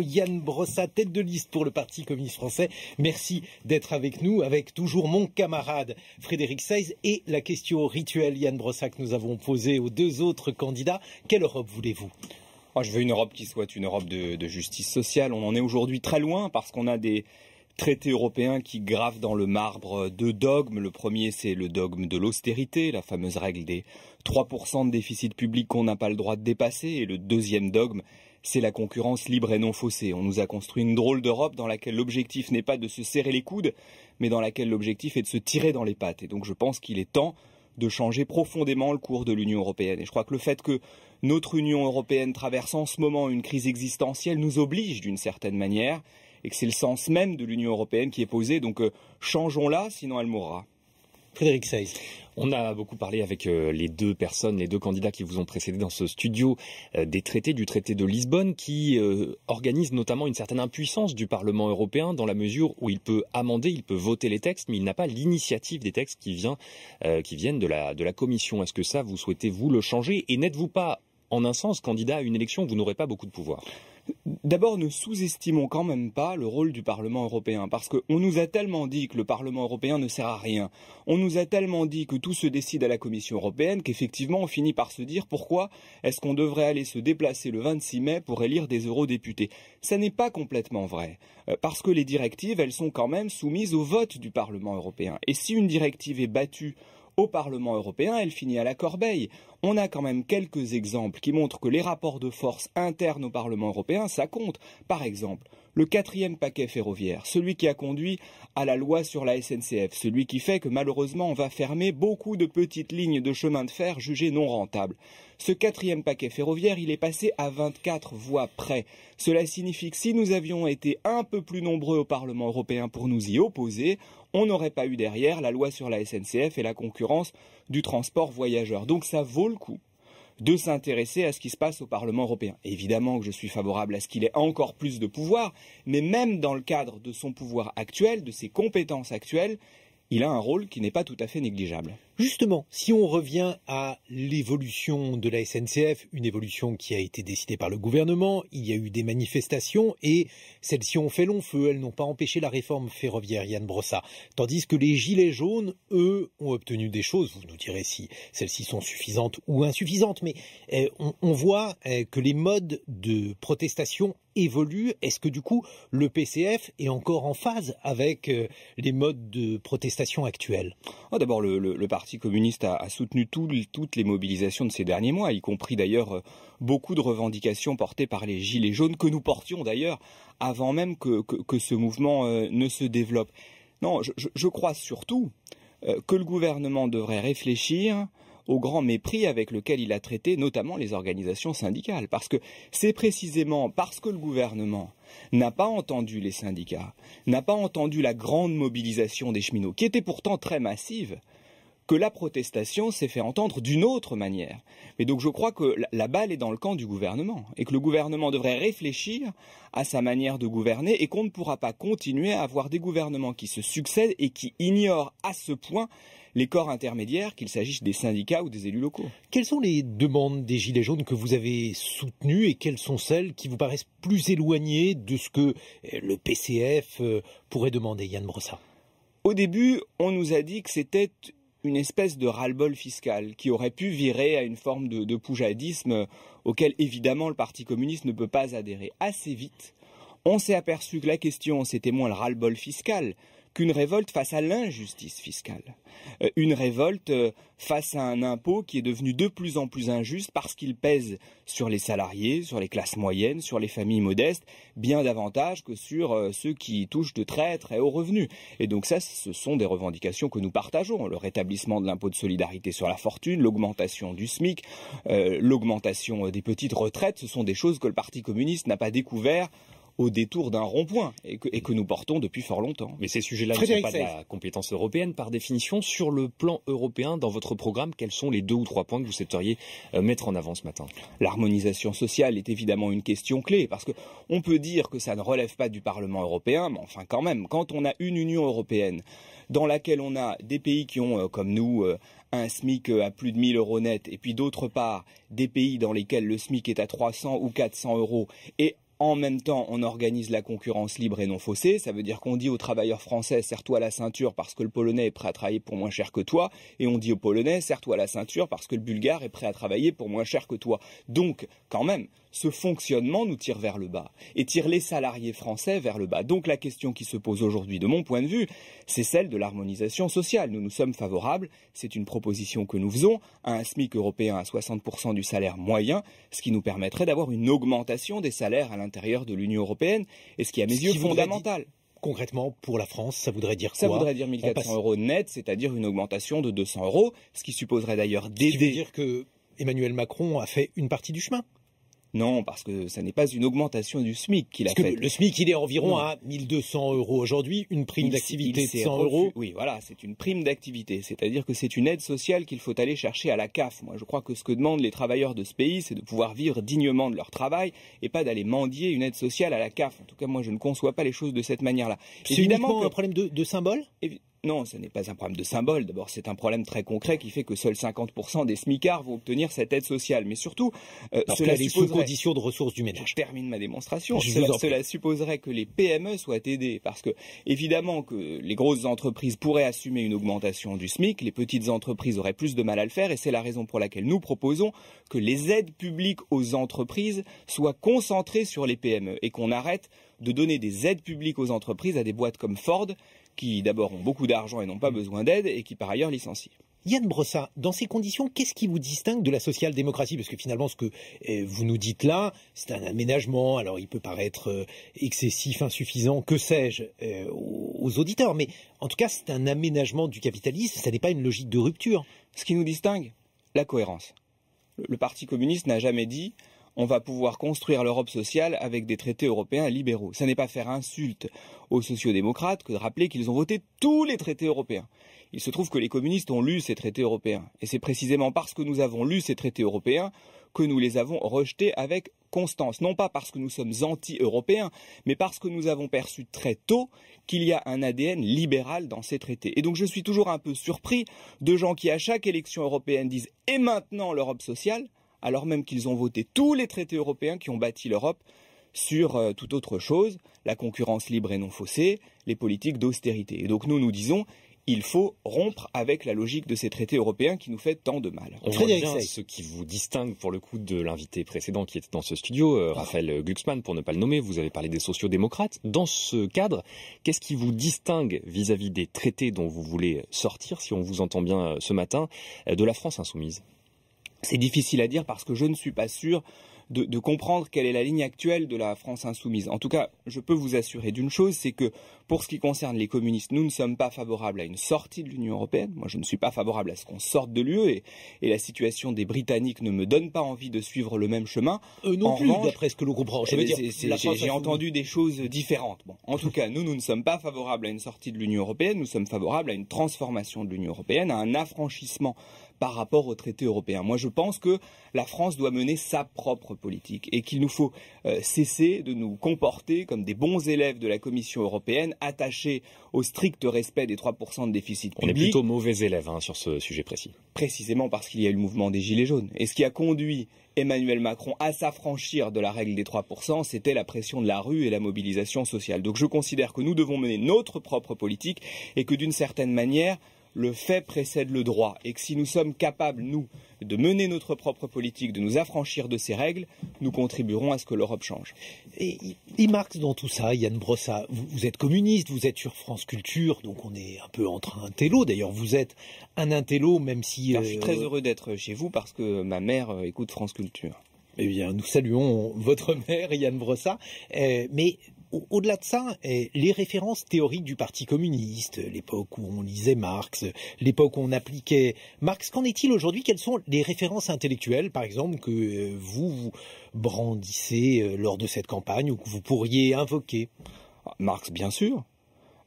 Yann Brossa, tête de liste pour le Parti communiste français. Merci d'être avec nous, avec toujours mon camarade Frédéric Seize et la question rituelle, Yann Brossa, que nous avons posée aux deux autres candidats. Quelle Europe voulez-vous Moi, ah, Je veux une Europe qui soit une Europe de, de justice sociale. On en est aujourd'hui très loin parce qu'on a des, traités européens qui gravent dans le marbre deux dogmes. Le premier, c'est le dogme de l'austérité, la fameuse règle des 3% de déficit public qu'on n'a pas le droit de dépasser. Et le deuxième dogme, c'est la concurrence libre et non faussée. On nous a construit une drôle d'Europe dans laquelle l'objectif n'est pas de se serrer les coudes, mais dans laquelle l'objectif est de se tirer dans les pattes. Et donc je pense qu'il est temps de changer profondément le cours de l'Union européenne. Et je crois que le fait que notre Union européenne traverse en ce moment une crise existentielle nous oblige d'une certaine manière, et que c'est le sens même de l'Union européenne qui est posé. Donc euh, changeons-la, sinon elle mourra. Frédéric Seiss. On a beaucoup parlé avec euh, les deux personnes, les deux candidats qui vous ont précédé dans ce studio euh, des traités, du traité de Lisbonne, qui euh, organise notamment une certaine impuissance du Parlement européen dans la mesure où il peut amender, il peut voter les textes, mais il n'a pas l'initiative des textes qui, viennent de la, de la Commission. Est-ce que ça, vous souhaitez, vous, le changer Et n'êtes-vous pas, en un sens, candidat à une élection où vous n'aurez pas beaucoup de pouvoir D'abord, ne sous-estimons quand même pas le rôle du Parlement européen, parce qu'on nous a tellement dit que le Parlement européen ne sert à rien, on nous a tellement dit que tout se décide à la Commission européenne, qu'effectivement on finit par se dire pourquoi est-ce qu'on devrait aller se déplacer le 26 mai pour élire des eurodéputés. Ça n'est pas complètement vrai, euh, parce que les directives, elles sont quand même soumises au vote du Parlement européen. Et si une directive est battue au Parlement européen, elle finit à la corbeille. On a quand même quelques exemples qui montrent que les rapports de force internes au Parlement européen, ça compte. Par exemple, le quatrième paquet ferroviaire, celui qui a conduit à la loi sur la SNCF, celui qui fait que malheureusement on va fermer beaucoup de petites lignes de chemin de fer jugées non rentables. Ce quatrième paquet ferroviaire, il est passé à 24 voix près. Cela signifie que si nous avions été un peu plus nombreux au Parlement européen pour nous y opposer, on n'aurait pas eu derrière la loi sur la SNCF et la concurrence du transport voyageur. Donc ça vaut le coup de s'intéresser à ce qui se passe au Parlement européen. Évidemment que je suis favorable à ce qu'il ait encore plus de pouvoir, mais même dans le cadre de son pouvoir actuel, de ses compétences actuelles, il a un rôle qui n'est pas tout à fait négligeable. Justement, si on revient à l'évolution de la SNCF, une évolution qui a été décidée par le gouvernement, il y a eu des manifestations et celles-ci ont fait long feu, elles n'ont pas empêché la réforme ferroviaire Yann Brossa. Tandis que les gilets jaunes, eux, ont obtenu des choses, vous nous direz si celles-ci sont suffisantes ou insuffisantes, mais eh, on, voit eh, que les modes de protestation évoluent. Est-ce que du coup le PCF est encore en phase avec euh, les modes de protestation actuels ah, D'abord, le, le le Parti communiste a, soutenu toutes les mobilisations de ces derniers mois, y compris d'ailleurs euh, beaucoup de revendications portées par les Gilets jaunes, que nous portions d'ailleurs avant même que, ce mouvement euh, ne se développe. Non, je, crois surtout euh, que le gouvernement devrait réfléchir au grand mépris avec lequel il a traité notamment les organisations syndicales. Parce que c'est précisément parce que le gouvernement n'a pas entendu les syndicats, n'a pas entendu la grande mobilisation des cheminots, qui était pourtant très massive, que la protestation s'est fait entendre d'une autre manière. Mais donc je crois que la balle est dans le camp du gouvernement et que le gouvernement devrait réfléchir à sa manière de gouverner et qu'on ne pourra pas continuer à avoir des gouvernements qui se succèdent et qui ignorent à ce point les corps intermédiaires, qu'il s'agisse des syndicats ou des élus locaux. Quelles sont les demandes des Gilets jaunes que vous avez soutenues et quelles sont celles qui vous paraissent plus éloignées de ce que eh, le PCF euh, pourrait demander, Yann Brossat Au début, on nous a dit que c'était une espèce de ras-le-bol fiscal qui aurait pu virer à une forme de, poujadisme euh, auquel évidemment le Parti communiste ne peut pas adhérer assez vite. On s'est aperçu que la question, c'était moins le ras-le-bol fiscal qu'une révolte face à l'injustice fiscale, euh, une révolte euh, face à un impôt qui est devenu de plus en plus injuste parce qu'il pèse sur les salariés, sur les classes moyennes, sur les familles modestes, bien davantage que sur euh, ceux qui touchent de très très hauts revenus. Et donc ça, ce sont des revendications que nous partageons, le rétablissement de l'impôt de solidarité sur la fortune, l'augmentation du SMIC, l'augmentation des petites retraites, ce sont des choses que le Parti communiste n'a pas découvert au détour d'un rond-point et, que, nous portons depuis fort longtemps. Mais ces sujets-là ne sont pas de la compétence européenne par définition. Sur le plan européen, dans votre programme, quels sont les deux ou trois points que vous souhaiteriez euh, mettre en avant ce matin L'harmonisation sociale est évidemment une question clé parce que on peut dire que ça ne relève pas du Parlement européen, mais enfin quand même, quand on a une Union européenne dans laquelle on a des pays qui ont, euh, comme nous, euh, un SMIC à plus de 1000 euros net, et puis d'autre part, des pays dans lesquels le SMIC est à 300 ou 400 euros, et en même temps, on organise la concurrence libre et non faussée. Ça veut dire qu'on dit aux travailleurs français, serre-toi la ceinture parce que le Polonais est prêt à travailler pour moins cher que toi. Et on dit aux Polonais, serre-toi la ceinture parce que le Bulgare est prêt à travailler pour moins cher que toi. Donc, quand même, ce fonctionnement nous tire vers le bas et tire les salariés français vers le bas. Donc la question qui se pose aujourd'hui, de mon point de vue, c'est celle de l'harmonisation sociale. Nous nous sommes favorables, c'est une proposition que nous faisons, à un SMIC européen à 60% du salaire moyen, ce qui nous permettrait d'avoir une augmentation des salaires à l'intérieur de l'Union européenne, et ce qui, à mes yeux, est fondamental. Concrètement, pour la France, ça voudrait dire quoi Ça voudrait dire 1400 euros net, c'est-à-dire une augmentation de 200 euros, ce qui supposerait d'ailleurs d'aider. dire que Emmanuel Macron a fait une partie du chemin. Non, parce que ça n'est pas une augmentation du SMIC qu'il a fait. Le SMIC, il est environ à 1200 euros aujourd'hui, une prime d'activité de 100 euros. Oui, voilà, c'est une prime d'activité, c'est-à-dire que c'est une aide sociale qu'il faut aller chercher à la CAF. Moi, je crois que ce que demandent les travailleurs de ce pays, c'est de pouvoir vivre dignement de leur travail et pas d'aller mendier une aide sociale à la CAF. En tout cas, moi, je ne conçois pas les choses de cette manière-là. C'est évidemment un problème de, de symbole non, ce n'est pas un problème de symbole. D'abord, c'est un problème très concret qui fait que seuls 50% des smicards vont obtenir cette aide sociale. Mais surtout, euh, cela conditions de ressources du ménage. Je termine ma démonstration. Cela, cela, supposerait que les PME soient aidées. Parce que, évidemment, que les grosses entreprises pourraient assumer une augmentation du SMIC, les petites entreprises auraient plus de mal à le faire. Et c'est la raison pour laquelle nous proposons que les aides publiques aux entreprises soient concentrées sur les PME et qu'on arrête de donner des aides publiques aux entreprises à des boîtes comme Ford qui d'abord ont beaucoup d'argent et n'ont pas besoin d'aide, et qui par ailleurs licencient. Yann Brossat, dans ces conditions, qu'est-ce qui vous distingue de la social-démocratie Parce que finalement, ce que eh, vous nous dites là, c'est un aménagement. Alors, il peut paraître euh, excessif, insuffisant, que sais-je, euh, aux auditeurs. Mais en tout cas, c'est un aménagement du capitalisme. Ça n'est pas une logique de rupture. Ce qui nous distingue, la cohérence. Le Parti communiste n'a jamais dit on va pouvoir construire l'Europe sociale avec des traités européens libéraux. Ça n'est pas faire insulte aux sociodémocrates que de rappeler qu'ils ont voté tous les traités européens. Il se trouve que les communistes ont lu ces traités européens. Et c'est précisément parce que nous avons lu ces traités européens que nous les avons rejetés avec constance. Non pas parce que nous sommes anti-européens, mais parce que nous avons perçu très tôt qu'il y a un ADN libéral dans ces traités. Et donc je suis toujours un peu surpris de gens qui, à chaque élection européenne, disent Et maintenant l'Europe sociale alors même qu'ils ont voté tous les traités européens qui ont bâti l'Europe sur euh, toute autre chose, la concurrence libre et non faussée, les politiques d'austérité. Et donc nous, nous disons, il faut rompre avec la logique de ces traités européens qui nous fait tant de mal. On ce qui vous distingue pour le coup de l'invité précédent qui était dans ce studio, euh, Raphaël Glucksmann pour ne pas le nommer, vous avez parlé des sociodémocrates. Dans ce cadre, qu'est-ce qui vous distingue vis à -vis des traités dont vous voulez sortir, si on vous entend bien euh, ce matin, de la France insoumise c'est difficile à dire parce que je ne suis pas sûr de, comprendre quelle est la ligne actuelle de la France insoumise. En tout cas, je peux vous assurer d'une chose, c'est que pour ce qui concerne les communistes, nous ne sommes pas favorables à une sortie de l'Union européenne. Moi, je ne suis pas favorable à ce qu'on sorte de l'UE et, la situation des Britanniques ne me donne pas envie de suivre le même chemin. Eux non plus, d'après ce que l'on eh ben, comprend. J'ai entendu des choses différentes. en tout cas, nous, nous ne sommes pas favorables à une sortie de l'Union européenne. Nous sommes favorables à une transformation de l'Union européenne, à un affranchissement par rapport au traité européen. Moi, je pense que la France doit mener sa propre politique et qu'il nous faut euh, cesser de nous comporter comme des bons élèves de la Commission européenne, attachés au strict respect des 3% de déficit public. On est plutôt mauvais élèves hein, sur ce sujet précis. Précisément parce qu'il y a eu le mouvement des Gilets jaunes. Et ce qui a conduit Emmanuel Macron à s'affranchir de la règle des 3%, c'était la pression de la rue et la mobilisation sociale. Donc je considère que nous devons mener notre propre politique et que d'une certaine manière, le fait précède le droit et que si nous sommes capables, nous, de mener notre propre politique, de nous affranchir de ces règles, nous contribuerons à ce que l'Europe change. Et, il marque dans tout ça, Yann Brossa, vous, êtes communiste, vous êtes sur France Culture, donc on est un peu entre un télo D'ailleurs, vous êtes un intello, même si... je suis euh, très heureux d'être chez vous parce que ma mère euh, écoute France Culture. Eh bien, nous saluons votre mère, Yann Brossa. Euh, mais au-delà de ça, euh, les références théoriques du Parti communiste, l'époque où on lisait Marx, l'époque où on appliquait Marx, qu'en est-il aujourd'hui Quelles sont les références intellectuelles, par exemple, que euh, vous, vous brandissez euh, lors de cette campagne ou que vous pourriez invoquer ah, Marx, bien sûr.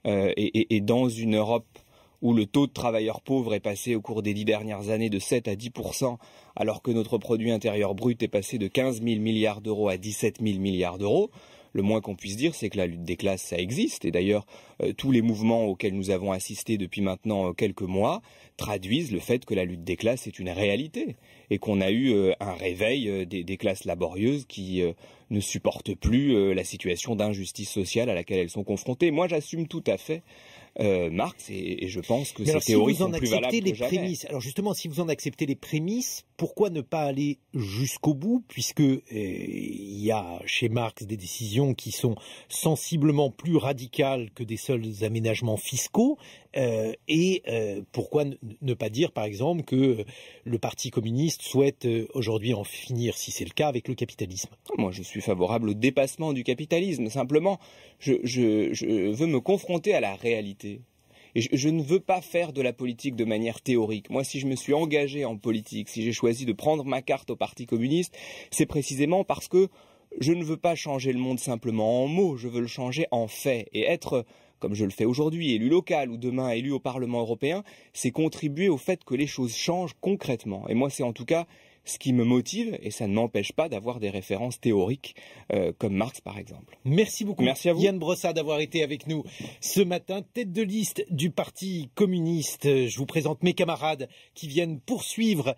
et, et dans une Europe où le taux de travailleurs pauvres est passé au cours des dix dernières années de 7 à 10 alors que notre produit intérieur brut est passé de 15 000 milliards d'euros à 17 000 milliards d'euros, le moins qu'on puisse dire, c'est que la lutte des classes, ça existe. Et d'ailleurs, euh, tous les mouvements auxquels nous avons assisté depuis maintenant euh, quelques mois traduisent le fait que la lutte des classes est une réalité et qu'on a eu euh, un réveil des, classes laborieuses qui ne supportent plus la situation d'injustice sociale à laquelle elles sont confrontées. Moi, j'assume tout à fait euh, Marx, et, je pense que ces théories sont plus valables les alors justement, si vous en acceptez les prémices, pourquoi ne pas aller jusqu'au bout, puisque euh, il y a chez Marx des décisions qui sont sensiblement plus radicales que des seuls aménagements fiscaux. Euh, et euh, pourquoi ne pas dire, par exemple, que le Parti communiste souhaite euh, aujourd'hui en finir, si c'est le cas, avec le capitalisme Moi, je suis favorable au dépassement du capitalisme. Simplement, je, veux me confronter à la réalité. Et je, ne veux pas faire de la politique de manière théorique. Moi, si je me suis engagé en politique, si j'ai choisi de prendre ma carte au Parti communiste, c'est précisément parce que je ne veux pas changer le monde simplement en mots, je veux le changer en fait et être comme je le fais aujourd'hui, élu local ou demain élu au Parlement européen, c'est contribuer au fait que les choses changent concrètement. Et moi, c'est en tout cas ce qui me motive, et ça ne m'empêche pas d'avoir des références théoriques, euh, comme Marx par exemple. Merci beaucoup, Merci à vous. Yann Brossat, d'avoir été avec nous ce matin, tête de liste du Parti communiste. Je vous présente mes camarades qui viennent poursuivre.